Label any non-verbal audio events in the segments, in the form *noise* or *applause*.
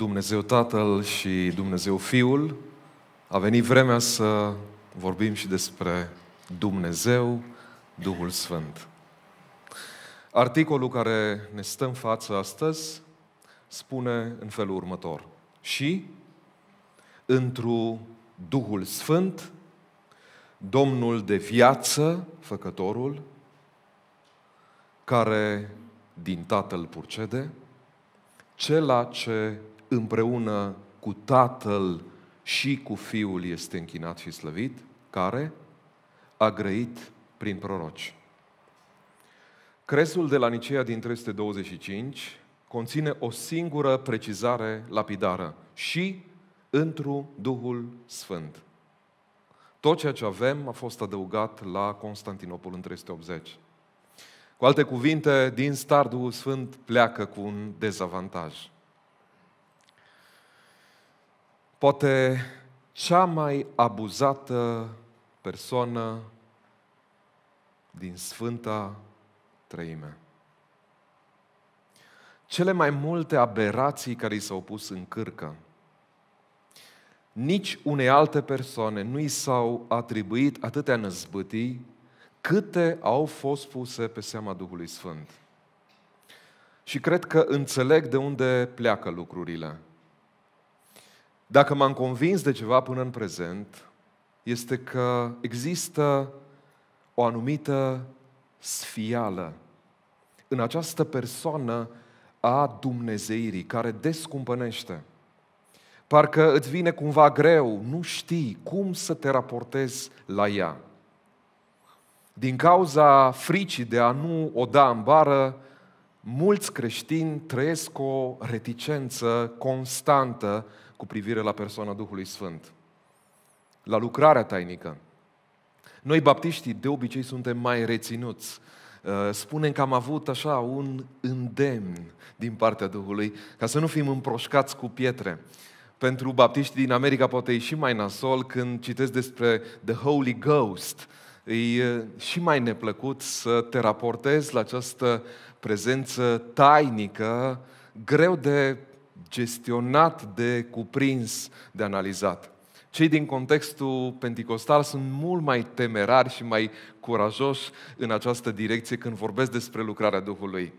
Dumnezeu Tatăl și Dumnezeu Fiul, a venit vremea să vorbim și despre Dumnezeu, Duhul Sfânt. Articolul care ne stă în față astăzi spune în felul următor. Și întru Duhul Sfânt, Domnul de viață, Făcătorul, care din Tatăl purcede, cela ce împreună cu Tatăl și cu Fiul este închinat și slăvit, care a grăit prin proroci. Cresul de la Nicea din 325 conține o singură precizare lapidară și întru Duhul Sfânt. Tot ceea ce avem a fost adăugat la Constantinopol în 380. Cu alte cuvinte, din start Duhul Sfânt pleacă cu un dezavantaj. Poate cea mai abuzată persoană din Sfânta Trăime. Cele mai multe aberații care i s-au pus în cârcă. Nici unei alte persoane nu i s-au atribuit atâtea năzbâtii câte au fost puse pe seama Duhului Sfânt. Și cred că înțeleg de unde pleacă lucrurile. Dacă m-am convins de ceva până în prezent, este că există o anumită sfială în această persoană a Dumnezeirii care descumpănește. Parcă îți vine cumva greu, nu știi cum să te raportezi la ea. Din cauza fricii de a nu o da în bară, mulți creștini trăiesc o reticență constantă cu privire la persoana Duhului Sfânt, la lucrarea tainică. Noi, baptiștii, de obicei suntem mai reținuți. Uh, spunem că am avut așa un îndemn din partea Duhului ca să nu fim împroșcați cu pietre. Pentru baptiștii din America poate e și mai nasol când citesc despre The Holy Ghost. E uh, și mai neplăcut să te raportezi la această prezență tainică, greu de gestionat, de cuprins, de analizat. Cei din contextul pentecostal sunt mult mai temerari și mai curajoși în această direcție când vorbesc despre lucrarea Duhului.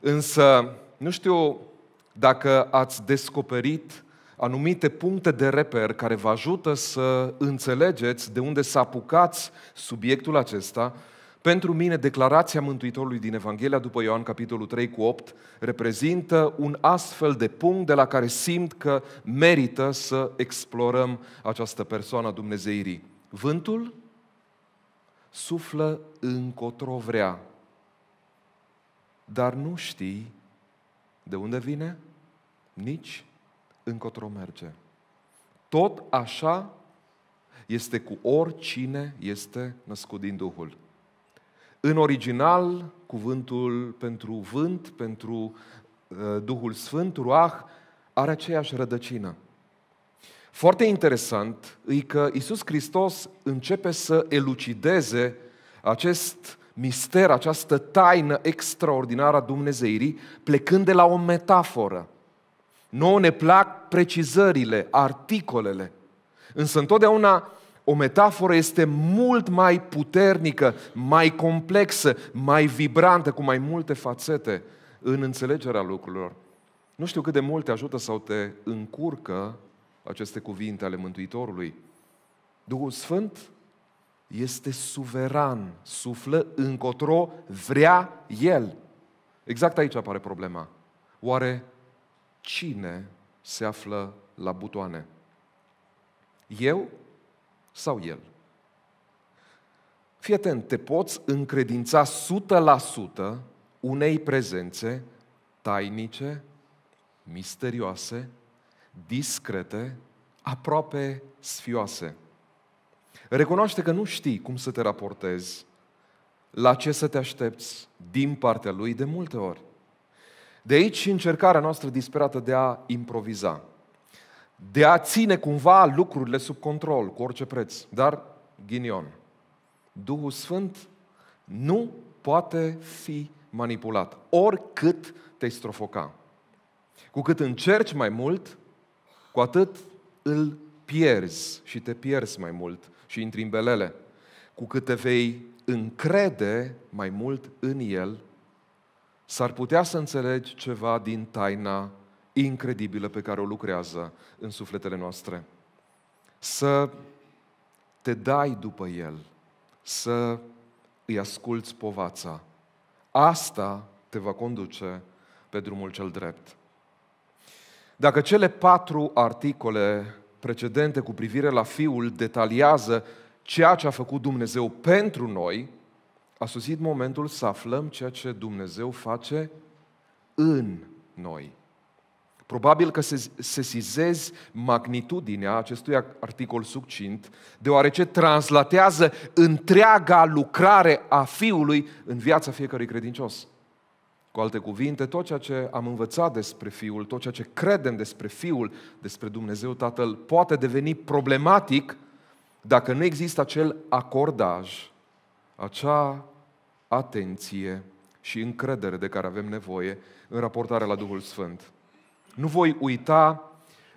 Însă, nu știu dacă ați descoperit anumite puncte de reper care vă ajută să înțelegeți de unde să apucați subiectul acesta pentru mine, declarația Mântuitorului din Evanghelia după Ioan, capitolul 3 cu 8, reprezintă un astfel de punct de la care simt că merită să explorăm această persoană a Dumnezeirii. Vântul suflă încotro vrea, dar nu știi de unde vine, nici încotro merge. Tot așa este cu oricine este născut din Duhul. În original, cuvântul pentru vânt, pentru uh, Duhul Sfânt, Ruah, are aceeași rădăcină. Foarte interesant e că Iisus Hristos începe să elucideze acest mister, această taină extraordinară a Dumnezeirii, plecând de la o metaforă. Nu ne plac precizările, articolele. Însă întotdeauna o metaforă este mult mai puternică, mai complexă, mai vibrantă, cu mai multe fațete în înțelegerea lucrurilor. Nu știu cât de mult te ajută sau te încurcă aceste cuvinte ale Mântuitorului. Duhul Sfânt este suveran, suflă încotro vrea El. Exact aici apare problema. Oare cine se află la butoane? Eu sau el? Fii atent, te poți încredința 100% unei prezențe tainice, misterioase, discrete, aproape sfioase. Recunoaște că nu știi cum să te raportezi, la ce să te aștepți din partea lui de multe ori. De aici și încercarea noastră disperată de a improviza de a ține cumva lucrurile sub control, cu orice preț. Dar, ghinion, Duhul Sfânt nu poate fi manipulat, oricât te strofoca. Cu cât încerci mai mult, cu atât îl pierzi și te pierzi mai mult și intri în belele. Cu cât te vei încrede mai mult în el, s-ar putea să înțelegi ceva din taina incredibilă pe care o lucrează în sufletele noastre. Să te dai după El, să îi asculți povața. Asta te va conduce pe drumul cel drept. Dacă cele patru articole precedente cu privire la Fiul detaliază ceea ce a făcut Dumnezeu pentru noi, a sosit momentul să aflăm ceea ce Dumnezeu face în noi. Probabil că se sesizezi magnitudinea acestui articol succint, deoarece translatează întreaga lucrare a Fiului în viața fiecărui credincios. Cu alte cuvinte, tot ceea ce am învățat despre Fiul, tot ceea ce credem despre Fiul, despre Dumnezeu Tatăl, poate deveni problematic dacă nu există acel acordaj, acea atenție și încredere de care avem nevoie în raportarea la Duhul Sfânt. Nu voi uita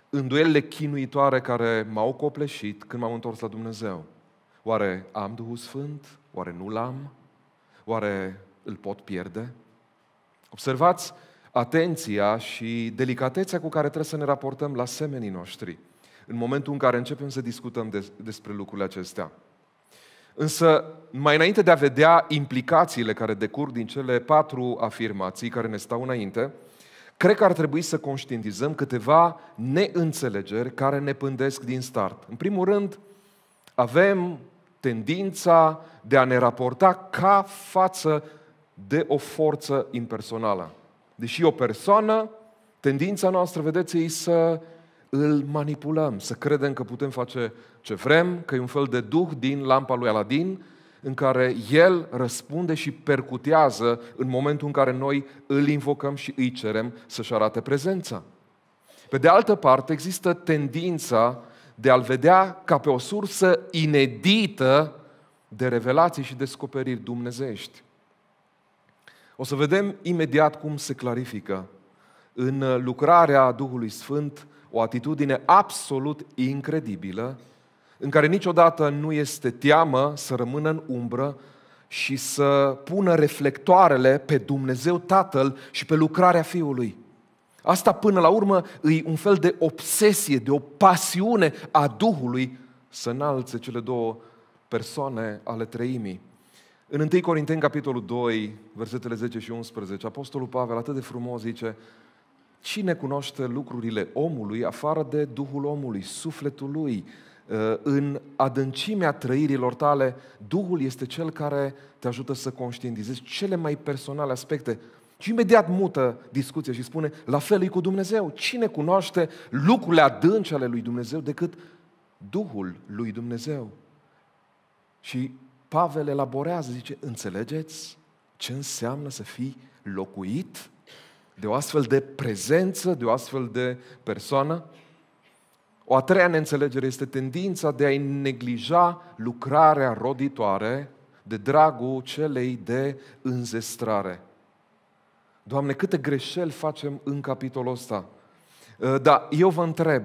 îndoielile chinuitoare care m-au copleșit când m-am întors la Dumnezeu. Oare am Duhul Sfânt? Oare nu l-am? Oare îl pot pierde? Observați atenția și delicatețea cu care trebuie să ne raportăm la semenii noștri în momentul în care începem să discutăm despre lucrurile acestea. Însă, mai înainte de a vedea implicațiile care decurg din cele patru afirmații care ne stau înainte, Cred că ar trebui să conștientizăm câteva neînțelegeri care ne pândesc din start. În primul rând, avem tendința de a ne raporta ca față de o forță impersonală. Deși o persoană, tendința noastră, vedeți, e să îl manipulăm, să credem că putem face ce vrem, că e un fel de duh din lampa lui Aladin, în care El răspunde și percutează în momentul în care noi îl invocăm și îi cerem să-și arate prezența. Pe de altă parte, există tendința de a-L vedea ca pe o sursă inedită de revelații și descoperiri dumnezești. O să vedem imediat cum se clarifică în lucrarea Duhului Sfânt o atitudine absolut incredibilă în care niciodată nu este teamă să rămână în umbră și să pună reflectoarele pe Dumnezeu Tatăl și pe lucrarea Fiului. Asta până la urmă e un fel de obsesie, de o pasiune a Duhului să înalțe cele două persoane ale treimii. În 1 Corinteni, capitolul 2, versetele 10 și 11, Apostolul Pavel atât de frumos zice Cine cunoaște lucrurile omului afară de Duhul omului, sufletul lui, Uh, în adâncimea trăirilor tale, Duhul este cel care te ajută să conștientizezi cele mai personale aspecte. Și imediat mută discuția și spune, la fel e cu Dumnezeu. Cine cunoaște lucrurile adânci ale lui Dumnezeu decât Duhul lui Dumnezeu? Și Pavel elaborează, zice, înțelegeți ce înseamnă să fii locuit de o astfel de prezență, de o astfel de persoană? O a treia neînțelegere este tendința de a neglija lucrarea roditoare de dragul celei de înzestrare. Doamne, câte greșeli facem în capitolul ăsta. Ă, Dar eu vă întreb,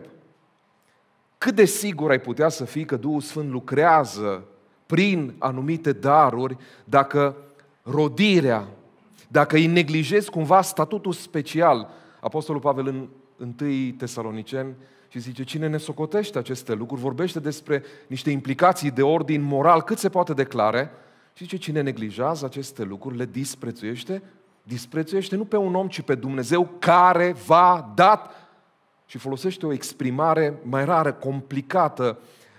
cât de sigur ai putea să fii că Duhul Sfânt lucrează prin anumite daruri dacă rodirea, dacă îi neglijezi cumva statutul special. Apostolul Pavel în 1 Tesaloniceni și zice, cine ne socotește aceste lucruri, vorbește despre niște implicații de ordin moral cât se poate declare. Și zice, cine neglijează aceste lucruri, le disprețuiește, disprețuiește nu pe un om, ci pe Dumnezeu care v-a dat și folosește o exprimare mai rară, complicată,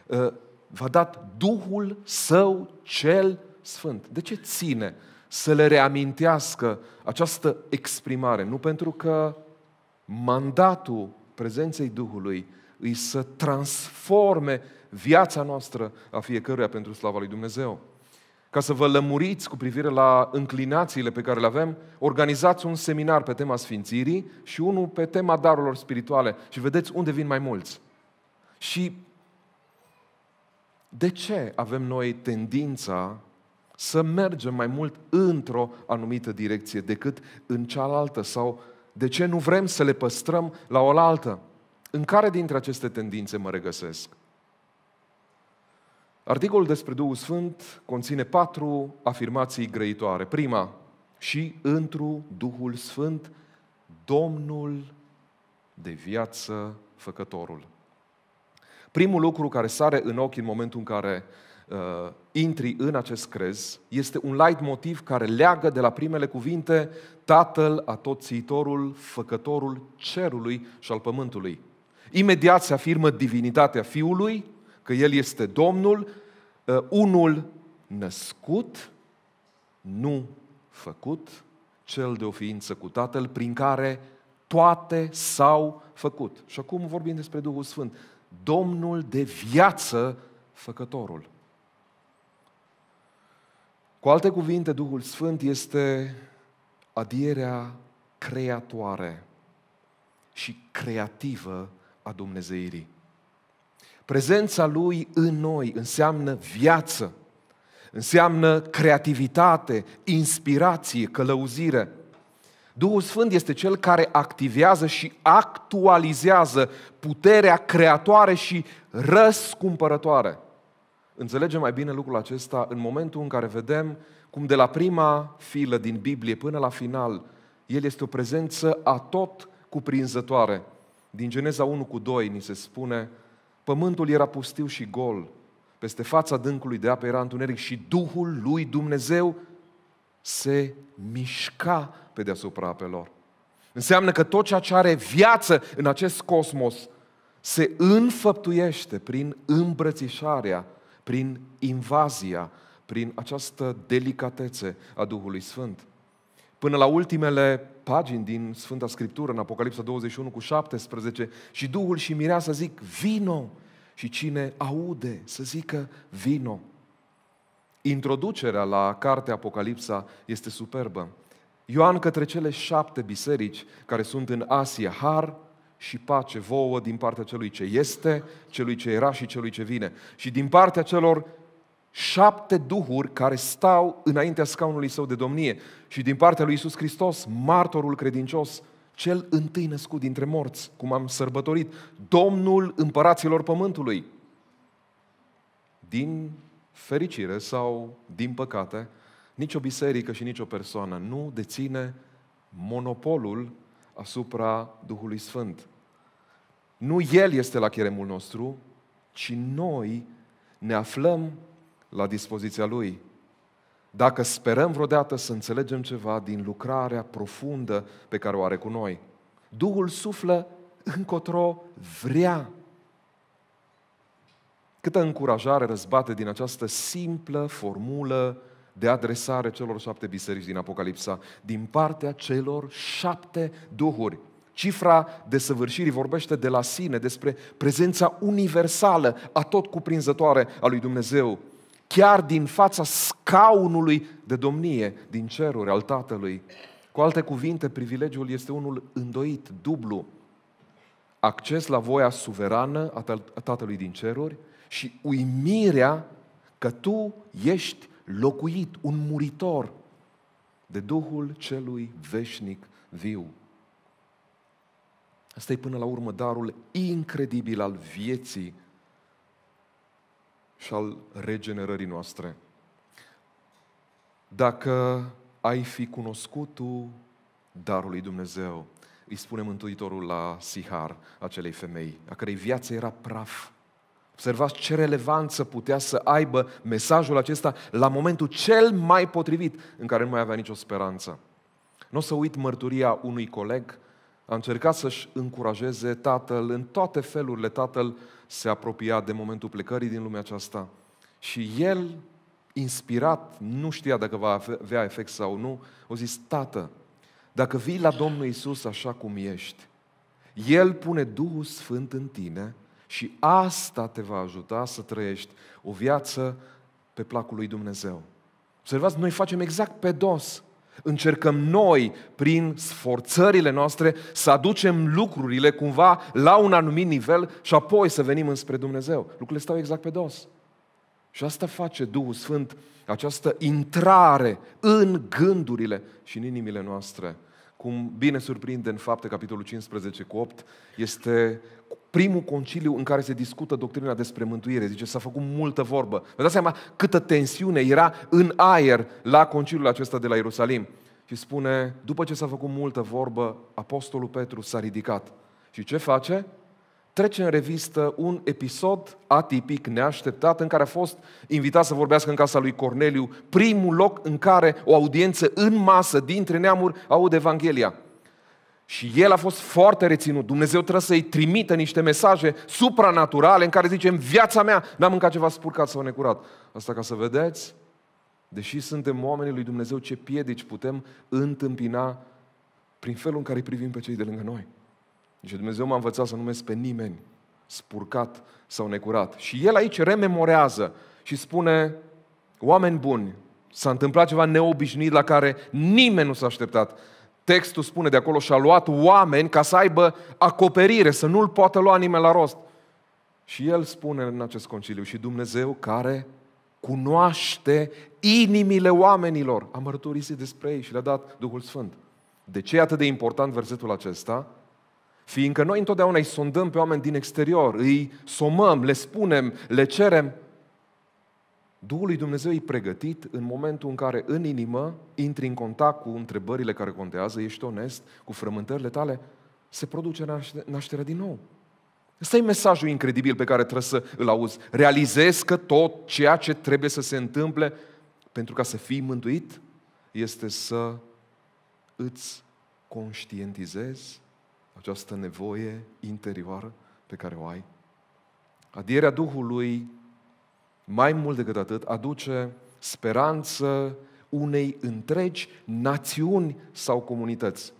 ă, v-a dat Duhul Său cel Sfânt. De ce ține să le reamintească această exprimare? Nu pentru că mandatul prezenței Duhului îi să transforme viața noastră a fiecăruia pentru slava lui Dumnezeu. Ca să vă lămuriți cu privire la înclinațiile pe care le avem, organizați un seminar pe tema sfințirii și unul pe tema darurilor spirituale și vedeți unde vin mai mulți. Și de ce avem noi tendința să mergem mai mult într-o anumită direcție decât în cealaltă sau de ce nu vrem să le păstrăm la oaltă? În care dintre aceste tendințe mă regăsesc? Articolul despre Duhul Sfânt conține patru afirmații grăitoare. Prima, și întru Duhul Sfânt, Domnul de viață, Făcătorul. Primul lucru care sare în ochi în momentul în care uh, intri în acest crez, este un light motiv care leagă de la primele cuvinte Tatăl, Atotțiitorul, Făcătorul Cerului și al Pământului. Imediat se afirmă divinitatea Fiului, că El este Domnul, uh, unul născut, nu făcut, cel de o ființă cu Tatăl, prin care toate s-au făcut. Și acum vorbim despre Duhul Sfânt. Domnul de viață, Făcătorul. Cu alte cuvinte, Duhul Sfânt este adierea creatoare și creativă a Dumnezeirii. Prezența Lui în noi înseamnă viață, înseamnă creativitate, inspirație, călăuzire. Duhul Sfânt este cel care activează și actualizează puterea creatoare și răscumpărătoare înțelegem mai bine lucrul acesta în momentul în care vedem cum de la prima filă din Biblie până la final, el este o prezență a tot cuprinzătoare. Din Geneza 1 cu 2 ni se spune, pământul era pustiu și gol, peste fața dâncului de apă era întuneric și Duhul lui Dumnezeu se mișca pe deasupra apelor. Înseamnă că tot ceea ce are viață în acest cosmos se înfăptuiește prin îmbrățișarea prin invazia, prin această delicatețe a Duhului Sfânt. Până la ultimele pagini din Sfânta Scriptură, în Apocalipsa 21 cu 17, și Duhul și să zic, vino! Și cine aude să zică, vino! Introducerea la cartea Apocalipsa este superbă. Ioan către cele șapte biserici care sunt în Asia, har, și pace vouă din partea celui ce este, celui ce era și celui ce vine. Și din partea celor șapte duhuri care stau înaintea scaunului său de domnie. Și din partea lui Isus Hristos, martorul credincios, cel întâi născut dintre morți, cum am sărbătorit, Domnul împăraților pământului. Din fericire sau din păcate, nicio biserică și nicio persoană nu deține monopolul asupra Duhului Sfânt. Nu El este la cheremul nostru, ci noi ne aflăm la dispoziția Lui. Dacă sperăm vreodată să înțelegem ceva din lucrarea profundă pe care o are cu noi, Duhul suflă încotro vrea. Câtă încurajare răzbate din această simplă formulă de adresare celor șapte biserici din Apocalipsa, din partea celor șapte duhuri. Cifra de săvârșirii vorbește de la sine, despre prezența universală, a tot cuprinzătoare a lui Dumnezeu, chiar din fața scaunului de domnie din ceruri al Tatălui. Cu alte cuvinte, privilegiul este unul îndoit, dublu. Acces la voia suverană a Tatălui din ceruri și uimirea că tu ești locuit, un muritor de Duhul celui veșnic viu. Asta e până la urmă darul incredibil al vieții și al regenerării noastre. Dacă ai fi cunoscut tu darul lui Dumnezeu, îi spune Mântuitorul la Sihar, acelei femei, a cărei viață era praf, Observați ce relevanță putea să aibă mesajul acesta la momentul cel mai potrivit în care nu mai avea nicio speranță. Nu o să uit mărturia unui coleg, a încercat să-și încurajeze tatăl în toate felurile. Tatăl se apropia de momentul plecării din lumea aceasta și el, inspirat, nu știa dacă va avea efect sau nu, a zis, tată, dacă vii la Domnul Isus așa cum ești, El pune Duhul Sfânt în tine – și asta te va ajuta să trăiești o viață pe placul lui Dumnezeu. Observați, noi facem exact pe dos. Încercăm noi, prin sforțările noastre, să aducem lucrurile cumva la un anumit nivel și apoi să venim înspre Dumnezeu. Lucrurile stau exact pe dos. Și asta face Duhul Sfânt, această intrare în gândurile și în inimile noastre. Cum bine surprinde în fapte capitolul 15 cu 8, este primul conciliu în care se discută doctrina despre mântuire. Zice, s-a făcut multă vorbă. Vă dați seama câtă tensiune era în aer la conciliul acesta de la Ierusalim. Și spune, după ce s-a făcut multă vorbă, apostolul Petru s-a ridicat. Și ce face? Trece în revistă un episod atipic, neașteptat, în care a fost invitat să vorbească în casa lui Corneliu, primul loc în care o audiență în masă dintre neamuri aude Evanghelia. Și el a fost foarte reținut. Dumnezeu trebuie să-i trimită niște mesaje supranaturale în care zice, în viața mea n-am mâncat ceva spurcat sau necurat. Asta ca să vedeți, deși suntem oamenii lui Dumnezeu, ce piedici putem întâmpina prin felul în care îi privim pe cei de lângă noi. Deci Dumnezeu m-a învățat să numesc pe nimeni spurcat sau necurat. Și el aici rememorează și spune, oameni buni, s-a întâmplat ceva neobișnuit la care nimeni nu s-a așteptat. Textul spune de acolo și a luat oameni ca să aibă acoperire, să nu-l poată lua nimeni la rost. Și el spune în acest conciliu, și Dumnezeu care cunoaște inimile oamenilor, a mărturisit despre ei și le-a dat Duhul Sfânt. De ce e atât de important versetul acesta? Fiindcă noi întotdeauna îi sondăm pe oameni din exterior, îi somăm, le spunem, le cerem, Duhul lui Dumnezeu e pregătit în momentul în care în inimă intri în contact cu întrebările care contează, ești onest, cu frământările tale, se produce nașterea din nou. Ăsta e mesajul incredibil pe care trebuie să îl auzi. Realizezi că tot ceea ce trebuie să se întâmple pentru ca să fii mântuit este să îți conștientizezi această nevoie interioară pe care o ai. Adierea Duhului mai mult decât atât, aduce speranță unei întregi națiuni sau comunități.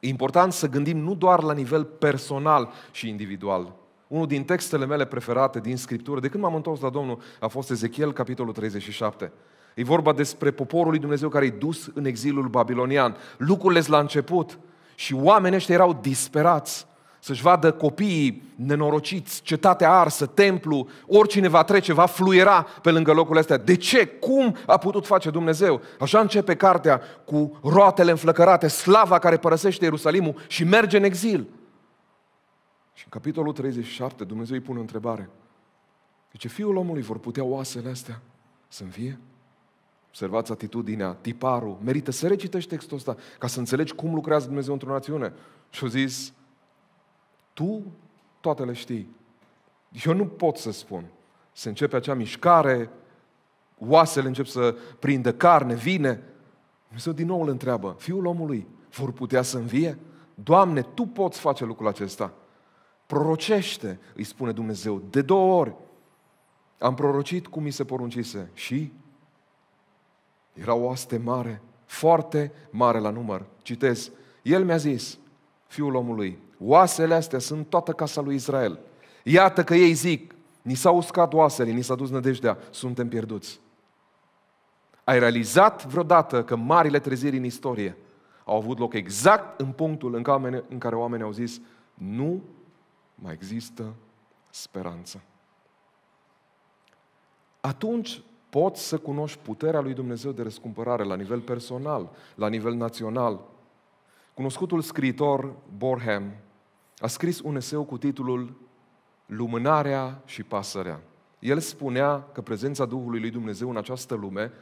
E important să gândim nu doar la nivel personal și individual. Unul din textele mele preferate din Scriptură, de când m-am întors la Domnul, a fost Ezechiel, capitolul 37. E vorba despre poporul lui Dumnezeu care e dus în exilul babilonian. Lucrurile la început și oamenii ăștia erau disperați să-și vadă copiii nenorociți, cetatea arsă, templu, oricine va trece va fluiera pe lângă locul astea. De ce? Cum a putut face Dumnezeu? Așa începe cartea cu roatele înflăcărate, slava care părăsește Ierusalimul și merge în exil. Și în capitolul 37 Dumnezeu îi pune o întrebare. Zice, fiul omului vor putea oasele astea să învie? Observați atitudinea, tiparul. Merită să recitești textul ăsta ca să înțelegi cum lucrează Dumnezeu într-o națiune. și o zis, tu toate le știi. Eu nu pot să spun. Se începe acea mișcare, oasele încep să prindă carne, vine. Dumnezeu din nou îl întreabă, fiul omului, vor putea să învie? Doamne, Tu poți face lucrul acesta. Prorocește, îi spune Dumnezeu, de două ori. Am prorocit cum mi se poruncise și era o oaste mare, foarte mare la număr. Citez, el mi-a zis, fiul omului, Oasele astea sunt toată casa lui Israel. Iată că ei zic, ni s-au uscat oasele, ni s-a dus nădejdea, suntem pierduți. Ai realizat vreodată că marile treziri în istorie au avut loc exact în punctul în care, în care oamenii au zis, nu mai există speranță. Atunci poți să cunoști puterea lui Dumnezeu de răscumpărare la nivel personal, la nivel național. Cunoscutul scriitor Borham a scris un eseu cu titlul Lumânarea și pasărea. El spunea că prezența Duhului lui Dumnezeu în această lume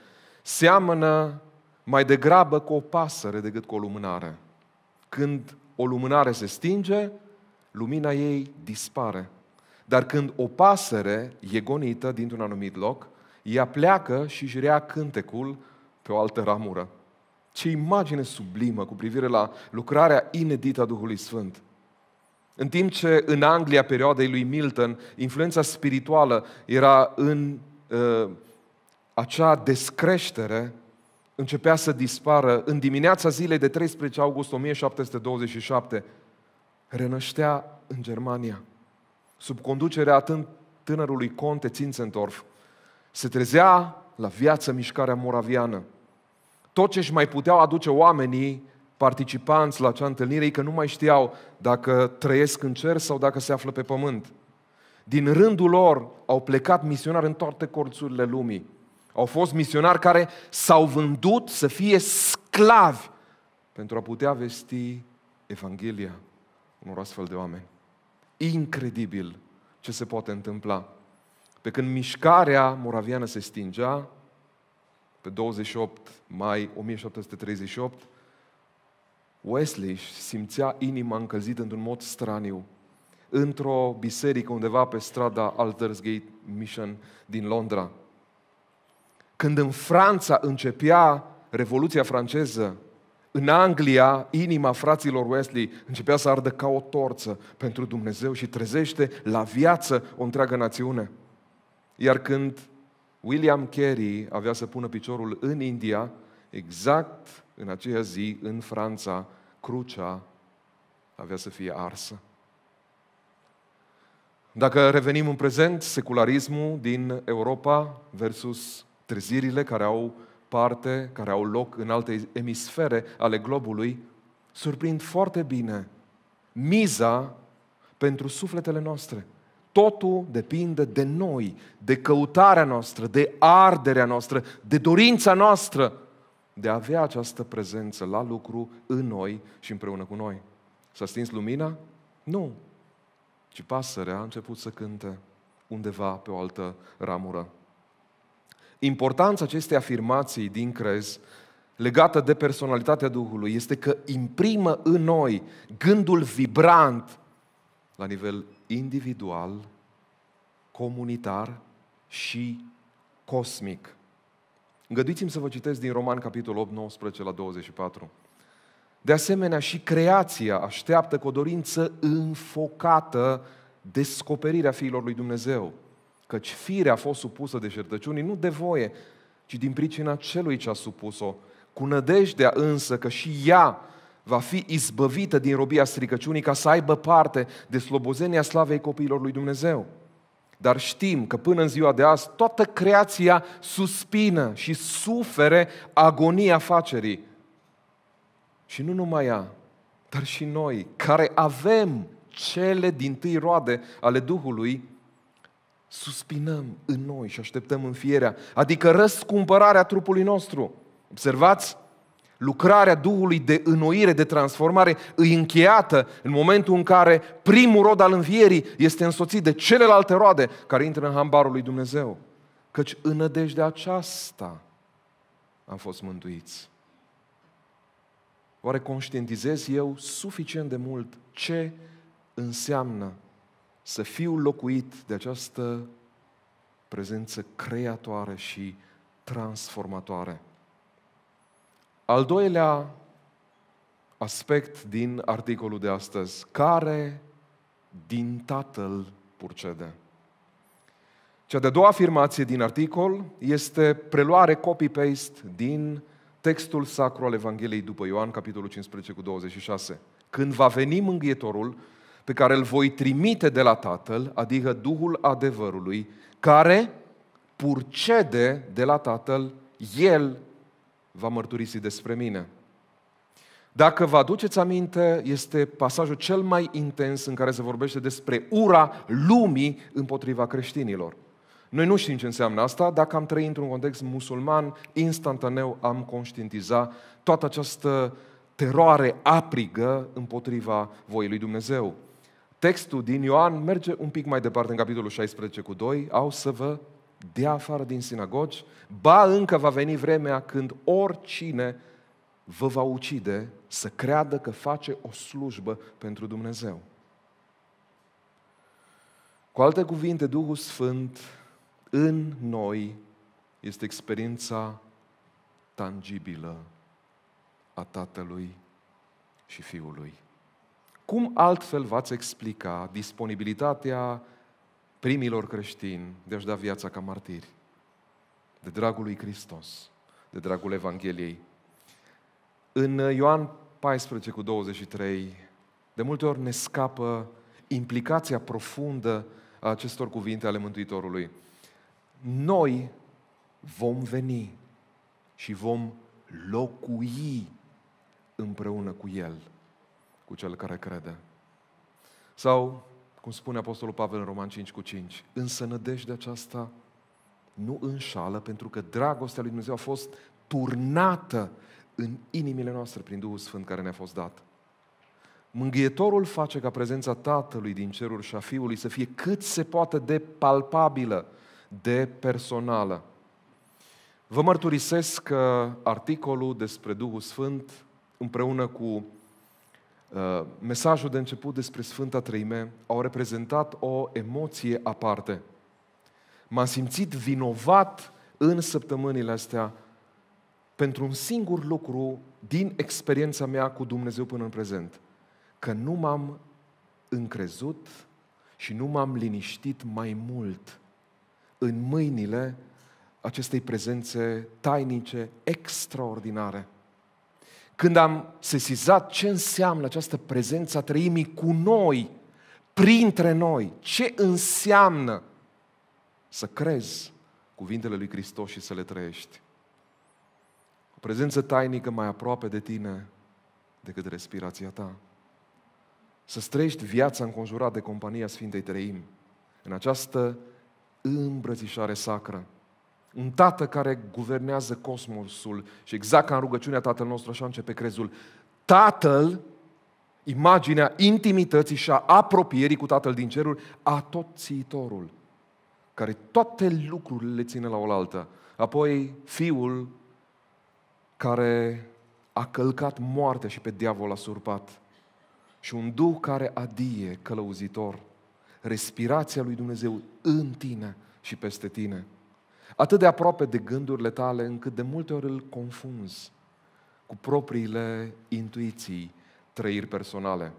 seamănă mai degrabă cu o pasăre decât cu o lumânare. Când o lumânare se stinge, lumina ei dispare. Dar când o pasăre e gonită dintr-un anumit loc, ea pleacă și își rea cântecul pe o altă ramură. Ce imagine sublimă cu privire la lucrarea inedită a Duhului Sfânt. În timp ce în Anglia, perioadei lui Milton, influența spirituală era în uh, acea descreștere, începea să dispară. În dimineața zilei de 13 august 1727, renăștea în Germania, sub conducerea tânărului conte Zinzendorf. Se trezea la viață mișcarea moraviană. Tot ce își mai puteau aduce oamenii participanți la acea întâlnire, ei că nu mai știau dacă trăiesc în cer sau dacă se află pe pământ. Din rândul lor au plecat misionari în toate corțurile lumii. Au fost misionari care s-au vândut să fie sclavi pentru a putea vesti Evanghelia unor astfel de oameni. Incredibil ce se poate întâmpla. Pe când mișcarea moraviană se stingea, pe 28 mai 1738, Wesley simțea inima încălzită într-un mod straniu, într-o biserică undeva pe strada Altersgate Mission din Londra. Când în Franța începea Revoluția franceză, în Anglia, inima fraților Wesley începea să ardă ca o torță pentru Dumnezeu și trezește la viață o întreagă națiune. Iar când William Carey avea să pună piciorul în India, exact în aceea zi, în Franța, crucea avea să fie arsă. Dacă revenim în prezent, secularismul din Europa versus trezirile care au parte, care au loc în alte emisfere ale globului, surprind foarte bine miza pentru sufletele noastre. Totul depinde de noi, de căutarea noastră, de arderea noastră, de dorința noastră de a avea această prezență la lucru în noi și împreună cu noi. S-a stins lumina? Nu. Ci pasărea a început să cânte undeva pe o altă ramură. Importanța acestei afirmații din crez legată de personalitatea Duhului este că imprimă în noi gândul vibrant la nivel individual, comunitar și cosmic. Îngăduiți-mi să vă citesc din Roman, capitolul 8, 19 la 24. De asemenea, și creația așteaptă cu o dorință înfocată descoperirea fiilor lui Dumnezeu, căci firea a fost supusă de șertăciunii nu de voie, ci din pricina celui ce a supus-o, cu nădejdea însă că și ea va fi izbăvită din robia stricăciunii ca să aibă parte de slobozenia slavei copiilor lui Dumnezeu. Dar știm că până în ziua de azi toată creația suspină și sufere agonia facerii. Și nu numai ea, dar și noi, care avem cele din tâi roade ale Duhului, suspinăm în noi și așteptăm fierea, adică răscumpărarea trupului nostru. Observați? lucrarea Duhului de înnoire, de transformare, îi încheiată în momentul în care primul rod al învierii este însoțit de celelalte roade care intră în hambarul lui Dumnezeu. Căci în de aceasta am fost mântuiți. Oare conștientizez eu suficient de mult ce înseamnă să fiu locuit de această prezență creatoare și transformatoare? Al doilea aspect din articolul de astăzi, care din Tatăl purcede. Cea de-a doua afirmație din articol este preluare copy-paste din textul sacru al Evangheliei după Ioan, capitolul 15 cu 26. Când va veni mânghietorul pe care îl voi trimite de la Tatăl, adică Duhul adevărului, care purcede de la Tatăl, El va mărturisi despre mine. Dacă vă aduceți aminte, este pasajul cel mai intens în care se vorbește despre ura lumii împotriva creștinilor. Noi nu știm ce înseamnă asta. Dacă am trăit într-un context musulman, instantaneu am conștientiza toată această teroare aprigă împotriva voii lui Dumnezeu. Textul din Ioan merge un pic mai departe în capitolul 16 cu 2, au să vă de afară din sinagogi, ba încă va veni vremea când oricine vă va ucide să creadă că face o slujbă pentru Dumnezeu. Cu alte cuvinte, Duhul Sfânt în noi este experiența tangibilă a Tatălui și Fiului. Cum altfel v-ați explica disponibilitatea primilor creștini de a-și da viața ca martiri, de dragul lui Hristos, de dragul Evangheliei. În Ioan 14 cu 23, de multe ori ne scapă implicația profundă a acestor cuvinte ale Mântuitorului. Noi vom veni și vom locui împreună cu El, cu cel care crede. Sau cum spune Apostolul Pavel în Roman 5 cu 5. Însă nădejde aceasta nu înșală, pentru că dragostea lui Dumnezeu a fost turnată în inimile noastre prin Duhul Sfânt care ne-a fost dat. Mânghietorul face ca prezența Tatălui din ceruri și a Fiului să fie cât se poate de palpabilă, de personală. Vă mărturisesc că articolul despre Duhul Sfânt, împreună cu Uh, mesajul de început despre Sfânta Treime au reprezentat o emoție aparte. M-am simțit vinovat în săptămânile astea pentru un singur lucru din experiența mea cu Dumnezeu până în prezent. Că nu m-am încrezut și nu m-am liniștit mai mult în mâinile acestei prezențe tainice, extraordinare când am sesizat ce înseamnă această prezență a trăimii cu noi, printre noi, ce înseamnă să crezi cuvintele lui Hristos și să le trăiești. O prezență tainică mai aproape de tine decât respirația ta. Să străiești viața înconjurată de compania Sfintei Trăim, în această îmbrățișare sacră. Un tată care guvernează cosmosul și exact ca în rugăciunea Tatăl nostru, așa începe crezul, Tatăl, imaginea intimității și a apropierii cu Tatăl din cerul a tot țiitorul, care toate lucrurile le ține la oaltă. Apoi Fiul, care a călcat moartea și pe diavol a surpat. Și un Duh care adie călăuzitor, respirația lui Dumnezeu în tine și peste tine atât de aproape de gândurile tale, încât de multe ori îl confunzi cu propriile intuiții, trăiri personale.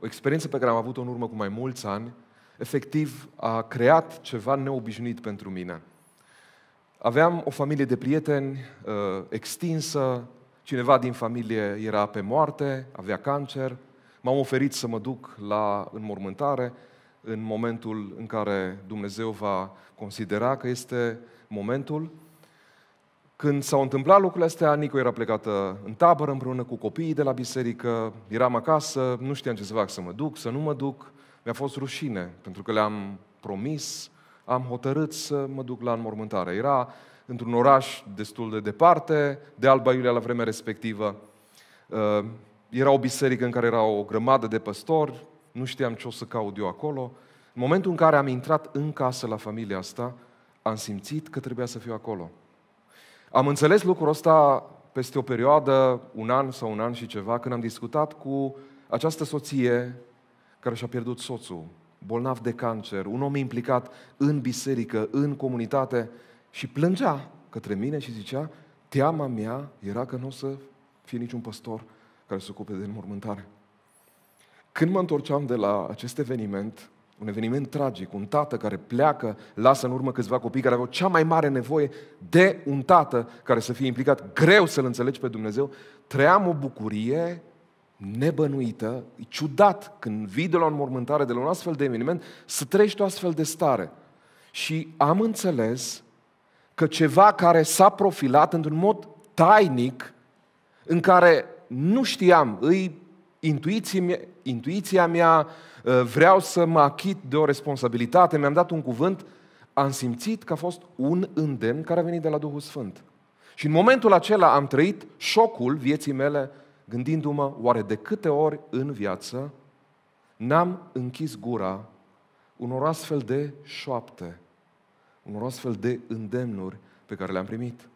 O experiență pe care am avut-o în urmă cu mai mulți ani, efectiv a creat ceva neobișnuit pentru mine. Aveam o familie de prieteni uh, extinsă, cineva din familie era pe moarte, avea cancer, m-am oferit să mă duc la înmormântare, în momentul în care Dumnezeu va considera că este momentul. Când s-au întâmplat lucrurile astea, Nico era plecată în tabără împreună cu copiii de la biserică, eram acasă, nu știam ce să fac, să mă duc, să nu mă duc. Mi-a fost rușine, pentru că le-am promis, am hotărât să mă duc la înmormântare. Era într-un oraș destul de departe, de Alba Iulia la vremea respectivă. Uh, era o biserică în care era o grămadă de păstori, nu știam ce o să caut eu acolo. În momentul în care am intrat în casă la familia asta, am simțit că trebuia să fiu acolo. Am înțeles lucrul ăsta peste o perioadă, un an sau un an și ceva, când am discutat cu această soție care și-a pierdut soțul, bolnav de cancer, un om implicat în biserică, în comunitate și plângea către mine și zicea, teama mea era că nu o să fie niciun păstor care se ocupe de înmormântare. Când mă întorceam de la acest eveniment, un eveniment tragic, un tată care pleacă, lasă în urmă câțiva copii care aveau cea mai mare nevoie de un tată care să fie implicat, greu să-L înțelegi pe Dumnezeu, trăiam o bucurie nebănuită, e ciudat când vii de la o înmormântare, de la un astfel de eveniment, să trăiești o astfel de stare. Și am înțeles că ceva care s-a profilat într-un mod tainic, în care nu știam, îi intuiția mea, intuiția ă, mea vreau să mă achit de o responsabilitate, mi-am dat un cuvânt, am simțit că a fost un îndemn care a venit de la Duhul Sfânt. Și în momentul acela am trăit șocul vieții mele gândindu-mă oare de câte ori în viață n-am închis gura unor astfel de șoapte, unor astfel de îndemnuri pe care le-am primit.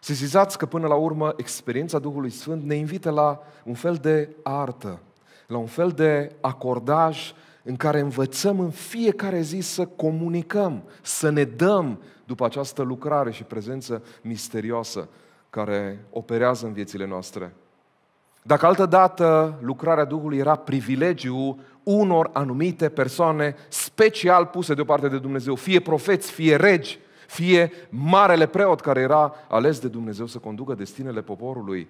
Sesizați că până la urmă experiența Duhului Sfânt ne invită la un fel de artă, la un fel de acordaj în care învățăm în fiecare zi să comunicăm, să ne dăm după această lucrare și prezență misterioasă care operează în viețile noastre. Dacă altădată dată lucrarea Duhului era privilegiu unor anumite persoane special puse deoparte de Dumnezeu, fie profeți, fie regi, fie marele preot care era ales de Dumnezeu să conducă destinele poporului.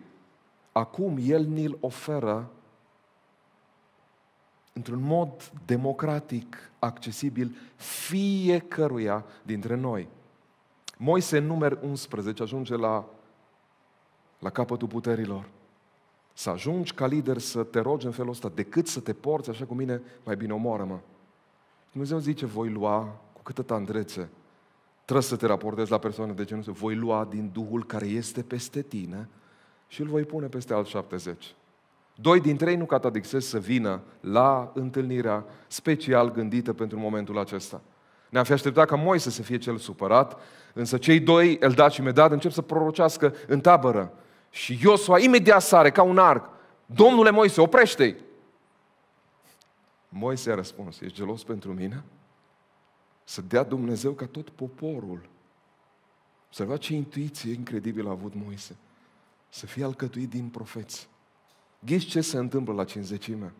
Acum el ni-l oferă într-un mod democratic, accesibil fiecăruia dintre noi. Moise, număr 11, ajunge la, la capătul puterilor. Să ajungi ca lider să te rogi în felul ăsta, decât să te porți așa cu mine, mai bine omoară-mă. Dumnezeu zice, voi lua cu câtă tandrețe Trebuie să te raportezi la persoane de genul voi lua din Duhul care este peste tine și îl voi pune peste alt 70. Doi din trei nu catadixez să vină la întâlnirea special gândită pentru momentul acesta. Ne-am fi așteptat ca Moise să fie cel supărat, însă cei doi, Eldad și Medad, încep să prorocească în tabără. Și Iosua imediat sare ca un arc. Domnule Moise, oprește-i! Moise a răspuns, ești gelos pentru mine? Să dea Dumnezeu ca tot poporul. Observați ce intuiție incredibilă a avut Moise. Să fie alcătuit din profeți. Ghiți ce se întâmplă la cinzecimea.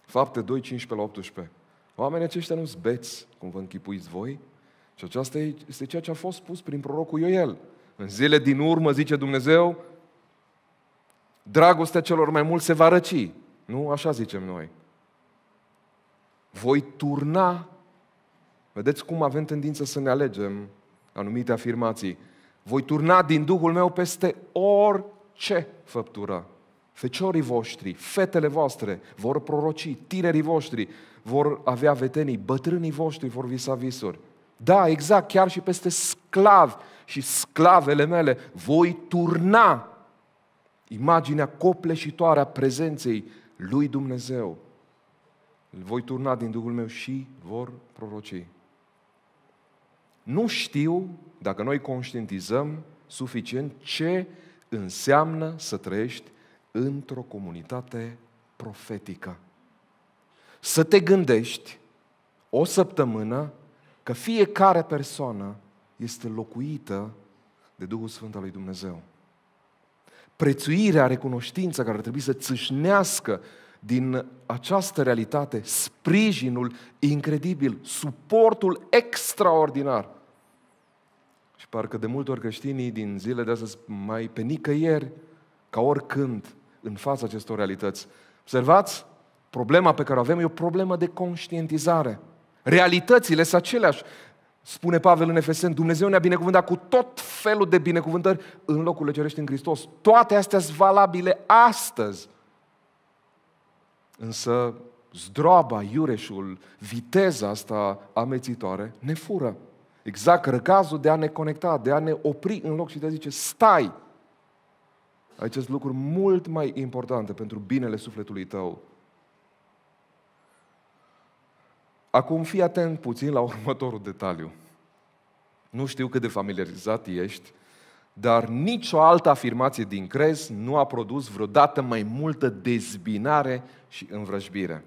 Fapte 2, 15 la 18. Oamenii aceștia nu zbeți, cum vă închipuiți voi, și aceasta este ceea ce a fost spus prin prorocul Ioel. În zile din urmă, zice Dumnezeu, dragostea celor mai mulți se va răci. Nu? Așa zicem noi. Voi turna Vedeți cum avem tendința să ne alegem anumite afirmații. Voi turna din Duhul meu peste orice făptură. Feciorii voștri, fetele voastre vor proroci, tinerii voștri vor avea vetenii, bătrânii voștri vor visa visuri. Da, exact, chiar și peste sclavi și sclavele mele voi turna imaginea copleșitoare a prezenței lui Dumnezeu. Îl voi turna din Duhul meu și vor proroci. Nu știu dacă noi conștientizăm suficient ce înseamnă să trăiești într-o comunitate profetică. Să te gândești o săptămână că fiecare persoană este locuită de Duhul Sfânt al lui Dumnezeu. Prețuirea, recunoștința care ar trebui să țâșnească din această realitate sprijinul incredibil, suportul extraordinar. Și parcă de multe ori creștinii din zilele de astăzi mai pe nicăieri, ca oricând, în fața acestor realități. Observați, problema pe care o avem e o problemă de conștientizare. Realitățile sunt aceleași. Spune Pavel în Efesen, Dumnezeu ne-a binecuvântat cu tot felul de binecuvântări în locurile cerești în Hristos. Toate astea sunt valabile astăzi. Însă zdroaba, iureșul, viteza asta amețitoare ne fură. Exact răgazul de a ne conecta, de a ne opri în loc și de a zice stai! Aici sunt lucruri mult mai importante pentru binele sufletului tău. Acum fii atent puțin la următorul detaliu. Nu știu cât de familiarizat ești dar nicio altă afirmație din crez nu a produs vreodată mai multă dezbinare și învrăjbire.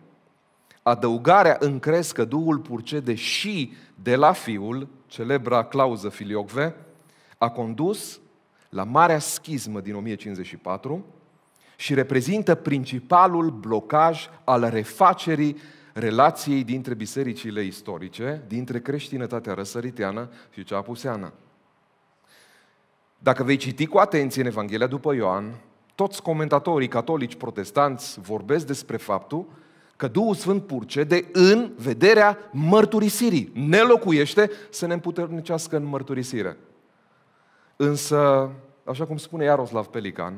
Adăugarea în crez că Duhul purcede și de la Fiul, celebra clauză filiocve, a condus la marea schismă din 1054 și reprezintă principalul blocaj al refacerii relației dintre bisericile istorice, dintre creștinătatea răsăriteană și cea apuseană. Dacă vei citi cu atenție în Evanghelia după Ioan, toți comentatorii catolici, protestanți vorbesc despre faptul că Duhul Sfânt de în vederea mărturisirii. Ne locuiește să ne împuternicească în mărturisire. Însă, așa cum spune Iaroslav Pelican,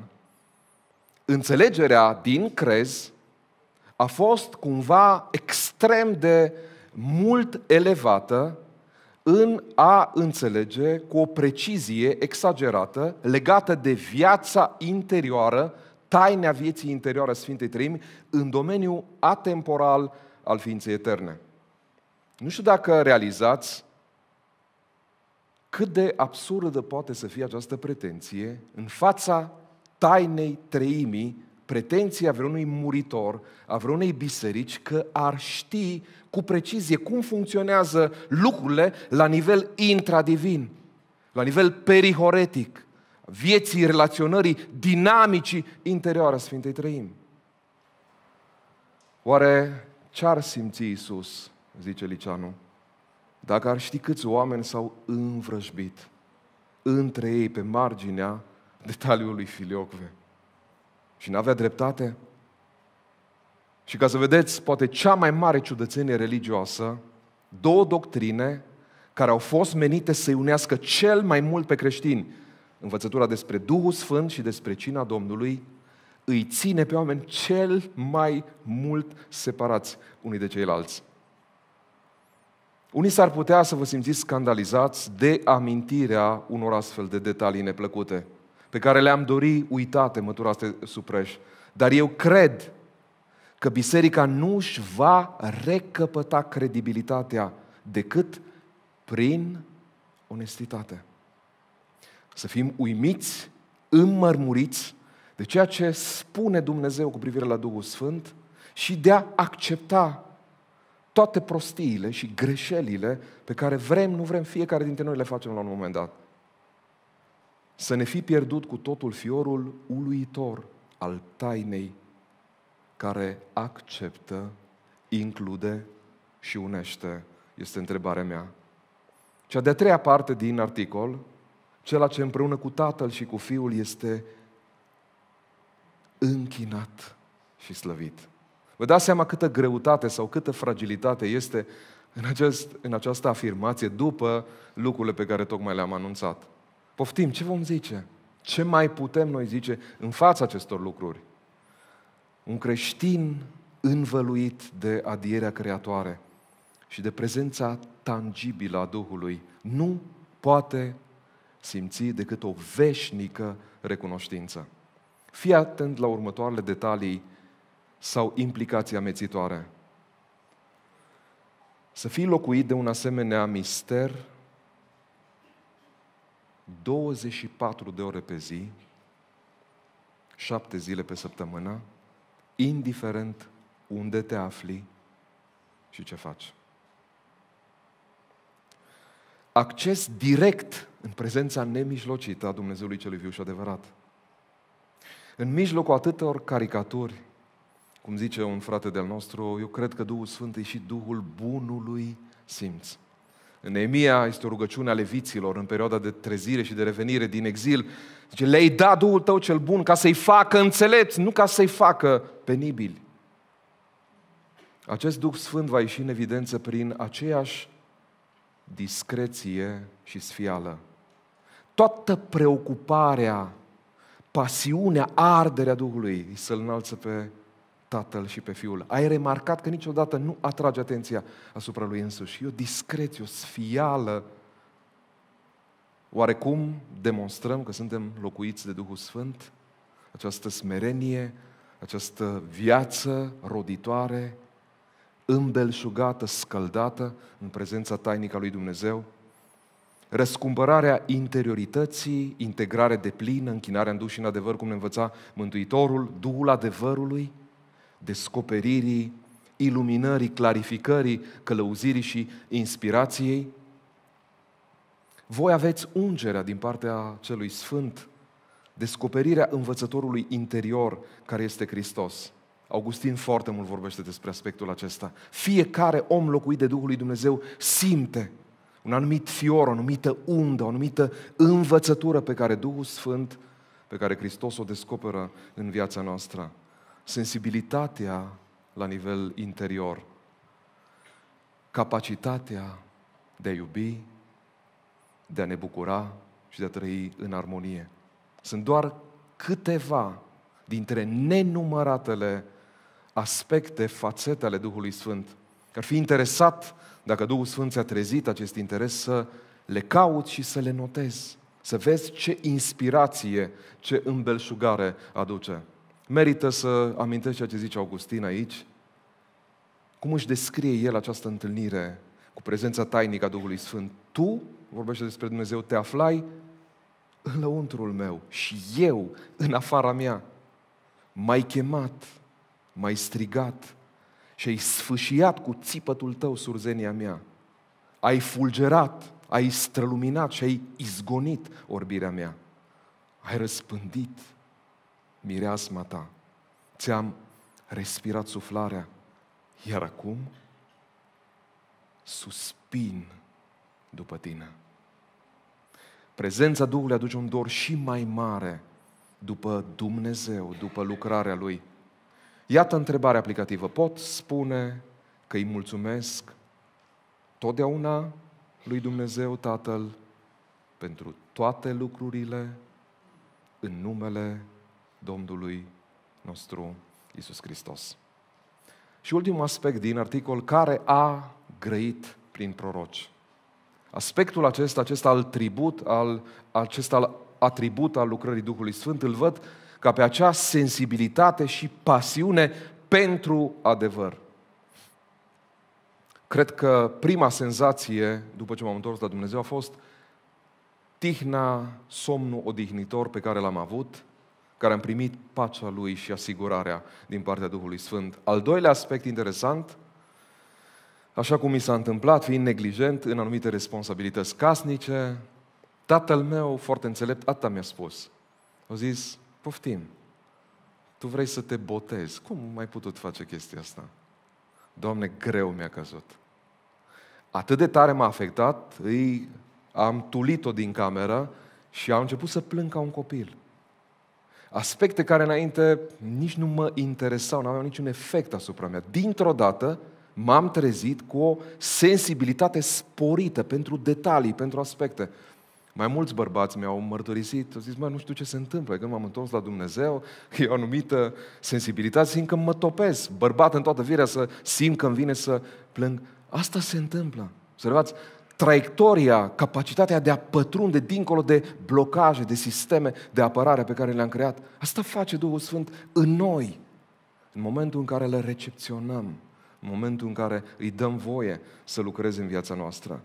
înțelegerea din crez a fost cumva extrem de mult elevată în a înțelege cu o precizie exagerată legată de viața interioară, taina vieții interioare a Sfintei Trimi, în domeniul atemporal al ființei eterne. Nu știu dacă realizați cât de absurdă poate să fie această pretenție în fața tainei treimii pretenția vreunui muritor, a vreunei biserici, că ar ști cu precizie cum funcționează lucrurile la nivel intradivin, la nivel perihoretic, vieții, relaționării, dinamicii interioare a Sfintei Trăim. Oare ce ar simți Iisus, zice Liceanu, dacă ar ști câți oameni s-au învrăjbit între ei pe marginea detaliului filiocvei? Și n-avea dreptate. Și ca să vedeți, poate cea mai mare ciudățenie religioasă, două doctrine care au fost menite să-i unească cel mai mult pe creștini, învățătura despre Duhul Sfânt și despre cina Domnului, îi ține pe oameni cel mai mult separați unii de ceilalți. Unii s-ar putea să vă simțiți scandalizați de amintirea unor astfel de detalii neplăcute pe care le-am dori uitate, măturaste supreș. Dar eu cred că biserica nu își va recăpăta credibilitatea decât prin onestitate. Să fim uimiți, înmărmuriți de ceea ce spune Dumnezeu cu privire la Duhul Sfânt și de a accepta toate prostiile și greșelile pe care vrem, nu vrem, fiecare dintre noi le facem la un moment dat să ne fi pierdut cu totul fiorul uluitor al tainei care acceptă, include și unește? Este întrebarea mea. Cea de-a treia parte din articol, cela ce împreună cu Tatăl și cu Fiul este închinat și slăvit. Vă dați seama câtă greutate sau câtă fragilitate este în, acest, în această afirmație după lucrurile pe care tocmai le-am anunțat. Poftim, ce vom zice? Ce mai putem noi zice în fața acestor lucruri? Un creștin învăluit de adierea creatoare și de prezența tangibilă a Duhului nu poate simți decât o veșnică recunoștință. Fii atent la următoarele detalii sau implicații amețitoare. Să fii locuit de un asemenea mister 24 de ore pe zi, 7 zile pe săptămână, indiferent unde te afli și ce faci. Acces direct în prezența nemijlocită a Dumnezeului Celui Viu și Adevărat. În mijlocul atâtor caricaturi, cum zice un frate de-al nostru, eu cred că Duhul Sfânt e și Duhul bunului simț. În Neemia este o rugăciune a leviților în perioada de trezire și de revenire din exil. Zice, le-ai dat Duhul tău cel bun ca să-i facă înțelepți, nu ca să-i facă penibili. Acest Duh Sfânt va ieși în evidență prin aceeași discreție și sfială. Toată preocuparea, pasiunea, arderea Duhului să-L înalță pe Tatăl și pe Fiul. Ai remarcat că niciodată nu atrage atenția asupra lui însuși. E o discreție, o sfială. Oarecum demonstrăm că suntem locuiți de Duhul Sfânt? Această smerenie, această viață roditoare, îmbelșugată, scăldată în prezența tainică a lui Dumnezeu? răscumpărarea interiorității, integrare de plină, închinarea în duș și în adevăr, cum ne învăța Mântuitorul, Duhul adevărului, descoperirii, iluminării, clarificării, călăuzirii și inspirației. Voi aveți ungerea din partea celui Sfânt, descoperirea învățătorului interior care este Hristos. Augustin foarte mult vorbește despre aspectul acesta. Fiecare om locuit de Duhul lui Dumnezeu simte un anumit fior, o anumită undă, o anumită învățătură pe care Duhul Sfânt, pe care Hristos o descoperă în viața noastră sensibilitatea la nivel interior, capacitatea de a iubi, de a ne bucura și de a trăi în armonie. Sunt doar câteva dintre nenumăratele aspecte, fațete ale Duhului Sfânt. Ar fi interesat, dacă Duhul Sfânt ți-a trezit acest interes, să le cauți și să le notezi, să vezi ce inspirație, ce îmbelșugare aduce. Merită să amintesc ceea ce zice Augustin aici, cum își descrie el această întâlnire cu prezența tainică a Duhului Sfânt. Tu, vorbește despre Dumnezeu, te aflai în lăuntrul meu și eu în afara mea. M-ai chemat, m-ai strigat și ai sfâșiat cu țipătul tău surzenia mea. Ai fulgerat, ai străluminat și ai izgonit orbirea mea. Ai răspândit mireasma ta. Ți-am respirat suflarea, iar acum suspin după tine. Prezența Duhului aduce un dor și mai mare după Dumnezeu, după lucrarea Lui. Iată întrebarea aplicativă. Pot spune că îi mulțumesc totdeauna lui Dumnezeu Tatăl pentru toate lucrurile în numele Domnului nostru Isus Hristos. Și ultimul aspect din articol, care a grăit prin proroci. Aspectul acesta, acesta al tribut, al, acesta atribut al lucrării Duhului Sfânt, îl văd ca pe acea sensibilitate și pasiune pentru adevăr. Cred că prima senzație, după ce m-am întors la Dumnezeu, a fost tihna, somnul odihnitor pe care l-am avut, care am primit pacea Lui și asigurarea din partea Duhului Sfânt. Al doilea aspect interesant, așa cum mi s-a întâmplat, fiind neglijent în anumite responsabilități casnice, tatăl meu, foarte înțelept, atâta mi-a spus. A zis, poftim, tu vrei să te botezi. Cum mai putut face chestia asta? Doamne, greu mi-a căzut. Atât de tare m-a afectat, îi am tulit-o din cameră și am început să plâng ca un copil. Aspecte care înainte nici nu mă interesau, nu aveau niciun efect asupra mea. Dintr-o dată m-am trezit cu o sensibilitate sporită pentru detalii, pentru aspecte. Mai mulți bărbați mi-au mărturisit, au zis, mă, nu știu ce se întâmplă, când m-am întors la Dumnezeu, *laughs* e o anumită sensibilitate, simt că mă topesc, bărbat în toată firea, să simt că îmi vine să plâng. Asta se întâmplă. Observați, traiectoria, capacitatea de a pătrunde dincolo de blocaje, de sisteme de apărare pe care le-am creat. Asta face Duhul Sfânt în noi, în momentul în care le recepționăm, în momentul în care îi dăm voie să lucreze în viața noastră.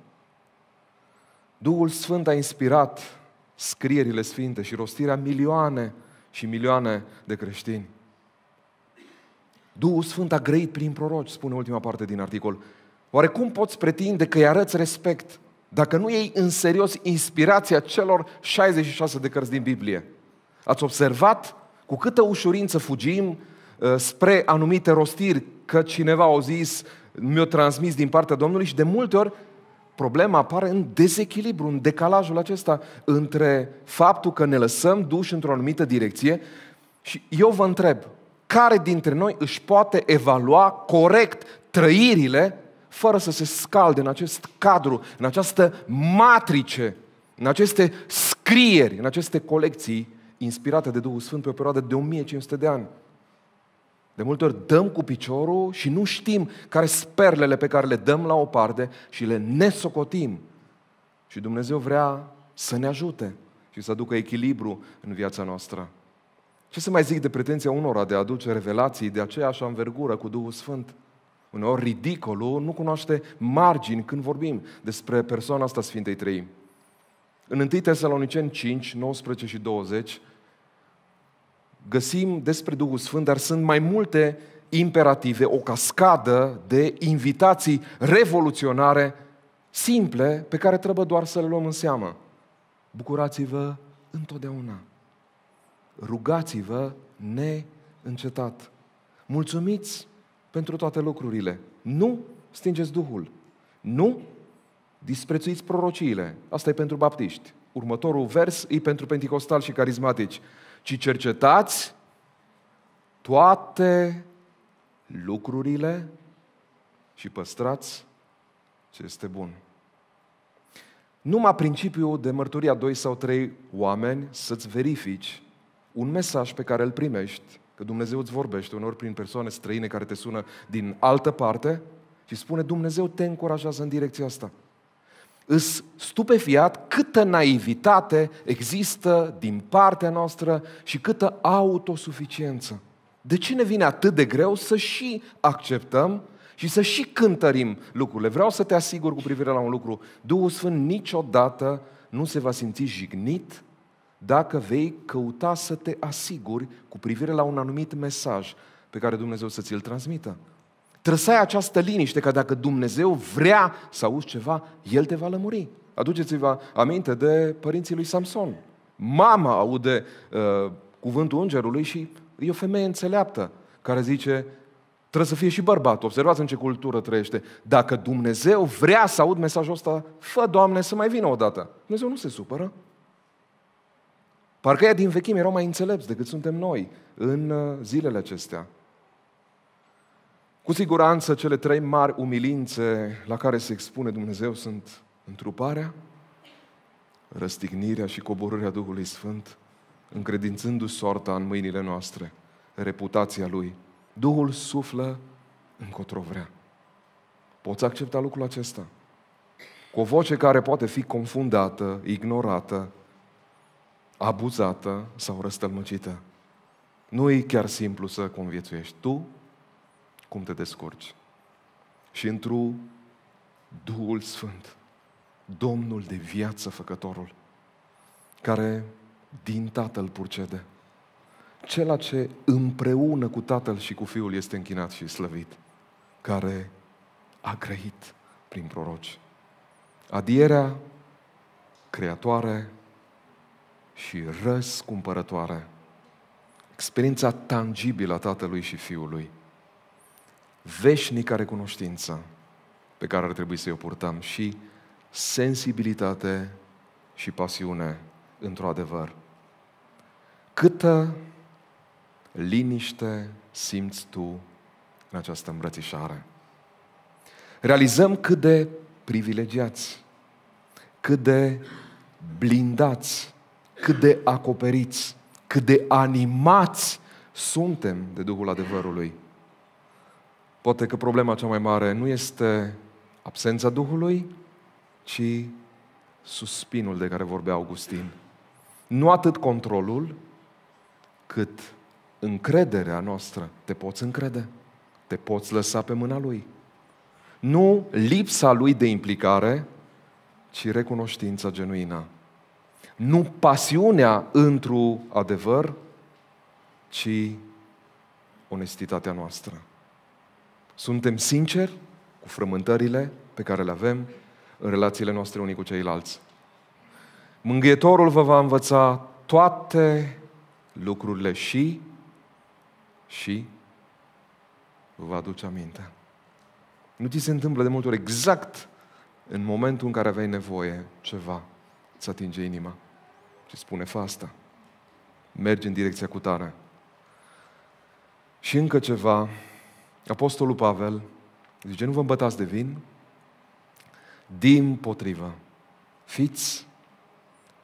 Duhul Sfânt a inspirat scrierile sfinte și rostirea milioane și milioane de creștini. Duhul Sfânt a grăit prin proroci, spune ultima parte din articol, Oare cum poți pretinde că îi arăți respect dacă nu iei în serios inspirația celor 66 de cărți din Biblie? Ați observat cu câtă ușurință fugim uh, spre anumite rostiri, că cineva a zis, mi-o transmis din partea Domnului și de multe ori problema apare în dezechilibru, în decalajul acesta între faptul că ne lăsăm duși într-o anumită direcție și eu vă întreb, care dintre noi își poate evalua corect trăirile fără să se scalde în acest cadru, în această matrice, în aceste scrieri, în aceste colecții inspirate de Duhul Sfânt pe o perioadă de 1500 de ani. De multe ori dăm cu piciorul și nu știm care sperlele pe care le dăm la o parte și le nesocotim. Și Dumnezeu vrea să ne ajute și să aducă echilibru în viața noastră. Ce să mai zic de pretenția unora de a aduce revelații de aceeași învergură cu Duhul Sfânt? Uneori ridicolul nu cunoaște margini când vorbim despre persoana asta Sfintei Trăim. În 1 Tesaloniceni 5, 19 și 20 găsim despre Duhul Sfânt, dar sunt mai multe imperative, o cascadă de invitații revoluționare simple pe care trebuie doar să le luăm în seamă. Bucurați-vă întotdeauna. Rugați-vă neîncetat. Mulțumiți pentru toate lucrurile. Nu stingeți Duhul. Nu disprețuiți prorociile. Asta e pentru baptiști. Următorul vers e pentru penticostali și carismatici. Ci cercetați toate lucrurile și păstrați ce este bun. Numai principiul de mărturia doi sau trei oameni să-ți verifici un mesaj pe care îl primești Că Dumnezeu îți vorbește uneori prin persoane străine care te sună din altă parte și spune Dumnezeu te încurajează în direcția asta. Îs stupefiat câtă naivitate există din partea noastră și câtă autosuficiență. De ce ne vine atât de greu să și acceptăm și să și cântărim lucrurile? Vreau să te asigur cu privire la un lucru. Duhul Sfânt niciodată nu se va simți jignit dacă vei căuta să te asiguri cu privire la un anumit mesaj pe care Dumnezeu să ți-l transmită. Trăsai această liniște că dacă Dumnezeu vrea să auzi ceva, El te va lămuri. Aduceți-vă aminte de părinții lui Samson. Mama aude uh, cuvântul îngerului și e o femeie înțeleaptă care zice, Trebuie să fie și bărbat. Observați în ce cultură trăiește. Dacă Dumnezeu vrea să aud mesajul ăsta, fă, Doamne, să mai vină o dată. Dumnezeu nu se supără. Parcă ea din vechime erau mai înțelepți decât suntem noi în uh, zilele acestea. Cu siguranță cele trei mari umilințe la care se expune Dumnezeu sunt întruparea, răstignirea și coborârea Duhului Sfânt, încredințându-și sorta în mâinile noastre, reputația Lui. Duhul suflă încotro vrea. Poți accepta lucrul acesta? Cu o voce care poate fi confundată, ignorată, abuzată sau răstălmăcită. Nu e chiar simplu să conviețuiești. Tu cum te descurci? Și întru Duhul Sfânt, Domnul de viață făcătorul, care din Tatăl purcede. Cela ce împreună cu Tatăl și cu Fiul este închinat și slăvit, care a grăit prin proroci. Adierea creatoare și răscumpărătoare. Experiența tangibilă a Tatălui și Fiului. Veșnică recunoștință pe care ar trebui să o purtăm și sensibilitate și pasiune într-o adevăr. Câtă liniște simți tu în această îmbrățișare? Realizăm cât de privilegiați, cât de blindați cât de acoperiți, cât de animați suntem de Duhul adevărului. Poate că problema cea mai mare nu este absența Duhului, ci suspinul de care vorbea Augustin. Nu atât controlul, cât încrederea noastră. Te poți încrede, te poți lăsa pe mâna Lui. Nu lipsa Lui de implicare, ci recunoștința genuină nu pasiunea întru adevăr, ci onestitatea noastră. Suntem sinceri cu frământările pe care le avem în relațiile noastre unii cu ceilalți. Mângâietorul vă va învăța toate lucrurile și și vă va aduce aminte. Nu ți se întâmplă de multe ori exact în momentul în care aveai nevoie ceva îți atinge inima și spune fasta. Mergi în direcția cu tare. Și încă ceva, Apostolul Pavel zice, nu vă îmbătați de vin, din potrivă, fiți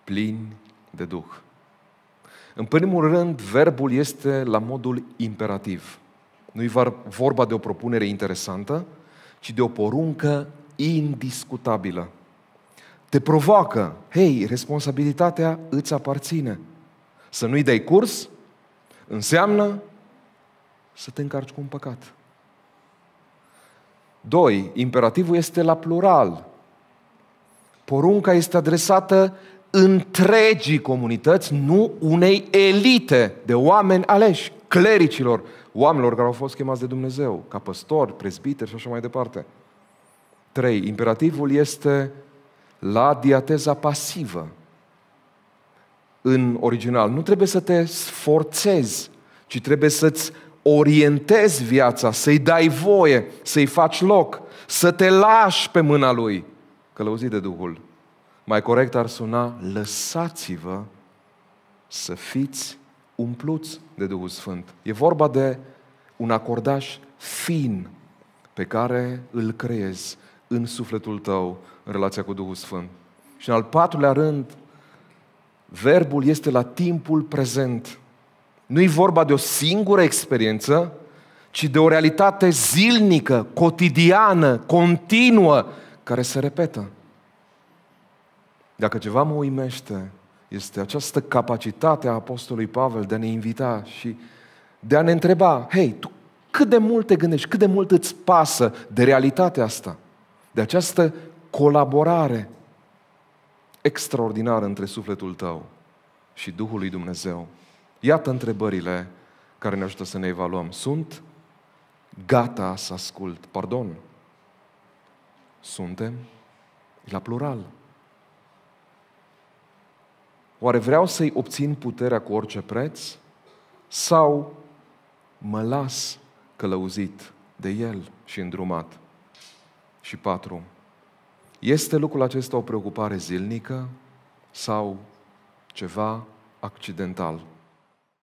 plini de Duh. În primul rând, verbul este la modul imperativ. Nu e vorba de o propunere interesantă, ci de o poruncă indiscutabilă te provoacă. Hei, responsabilitatea îți aparține. Să nu-i dai curs înseamnă să te încarci cu un păcat. Doi, imperativul este la plural. Porunca este adresată întregii comunități, nu unei elite de oameni aleși, clericilor, oamenilor care au fost chemați de Dumnezeu, ca păstori, prezbiteri și așa mai departe. Trei, imperativul este la diateza pasivă în original. Nu trebuie să te sforțezi, ci trebuie să-ți orientezi viața, să-i dai voie, să-i faci loc, să te lași pe mâna Lui. Călăuzit de Duhul. Mai corect ar suna, lăsați-vă să fiți umpluți de Duhul Sfânt. E vorba de un acordaj fin pe care îl creezi în sufletul tău în relația cu Duhul Sfânt. Și în al patrulea rând, verbul este la timpul prezent. Nu e vorba de o singură experiență, ci de o realitate zilnică, cotidiană, continuă, care se repetă. Dacă ceva mă uimește, este această capacitate a Apostolului Pavel de a ne invita și de a ne întreba, hei, tu cât de mult te gândești, cât de mult îți pasă de realitatea asta? de această colaborare extraordinară între sufletul tău și Duhul lui Dumnezeu. Iată întrebările care ne ajută să ne evaluăm. Sunt gata să ascult. Pardon. Suntem la plural. Oare vreau să-i obțin puterea cu orice preț? Sau mă las călăuzit de el și îndrumat? și 4. Este lucrul acesta o preocupare zilnică sau ceva accidental?